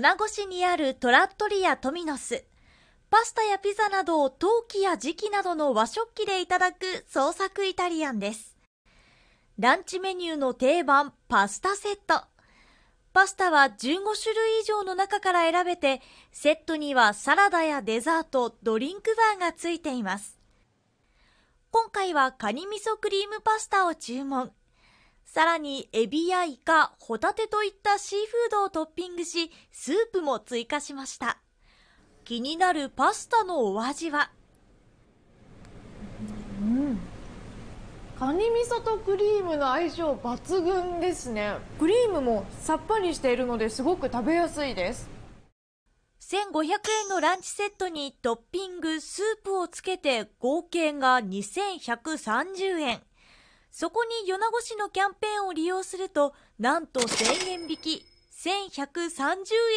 米子市にあるトラットリアトミノス。パスタやピザなどを陶器や磁器などの和食器でいただく創作イタリアンです。ランチメニューの定番、パスタセット。パスタは15種類以上の中から選べて、セットにはサラダやデザート、ドリンクバーがついています。今回はカニ味噌クリームパスタを注文。さらにエビやイカ、ホタテといったシーフードをトッピングし、スープも追加しました。気になるパスタのお味はうん。カニ味噌とクリームの相性抜群ですね。クリームもさっぱりしているのですごく食べやすいです。1500円のランチセットにトッピング、スープをつけて合計が2130円。そこに米子市のキャンペーンを利用すると、なんと1000円引き、1130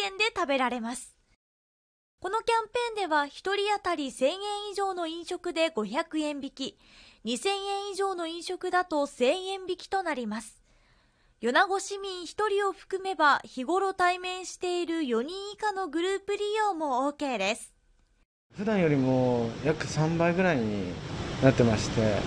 円で食べられます。このキャンペーンでは1人当たり1000円以上の飲食で500円引き、2000円以上の飲食だと1000円引きとなります。米子市民1人を含めば日頃対面している4人以下のグループ利用も OK です。普段よりも約3倍ぐらいになってまして、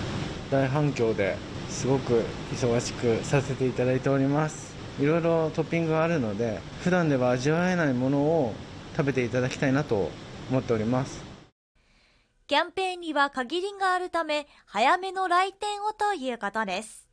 大反響ですごく忙しくさせていただいておりますいろいろトッピングがあるので普段では味わえないものを食べていただきたいなと思っておりますキャンペーンには限りがあるため早めの来店をということです